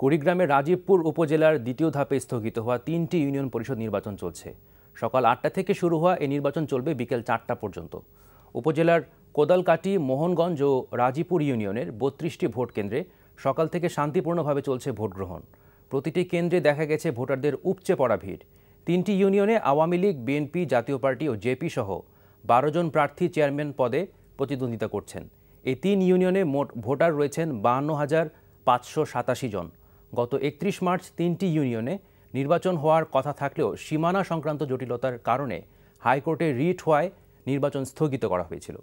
কুড়িগ্রামের রাজীবপুর উপজেলার দ্বিতীয় ধাপে স্থগিত হওয়া তিনটি ইউনিয়ন পরিষদ নির্বাচন চলছে সকাল আটটা থেকে শুরু হওয়া এই নির্বাচন চলবে বিকেল চারটা পর্যন্ত উপজেলার কোদালকাটি মোহনগঞ্জ ও রাজীপুর ইউনিয়নের বত্রিশটি ভোট কেন্দ্রে সকাল থেকে শান্তিপূর্ণভাবে চলছে ভোট গ্রহণ প্রতিটি কেন্দ্রে দেখা গেছে ভোটারদের উপচে পড়া ভিড় তিনটি ইউনিয়নে আওয়ামী লীগ বিএনপি জাতীয় পার্টি ও জেপি সহ বারো জন প্রার্থী চেয়ারম্যান পদে প্রতিদ্বন্দ্বিতা করছেন এই তিন ইউনিয়নে মোট ভোটার রয়েছেন বাহান্ন হাজার পাঁচশো সাতাশি জন গত একত্রিশ মার্চ তিনটি ইউনিয়নে নির্বাচন হওয়ার কথা থাকলেও সীমানা সংক্রান্ত জটিলতার কারণে হাইকোর্টে রিট হওয়ায় নির্বাচন স্থগিত করা হয়েছিল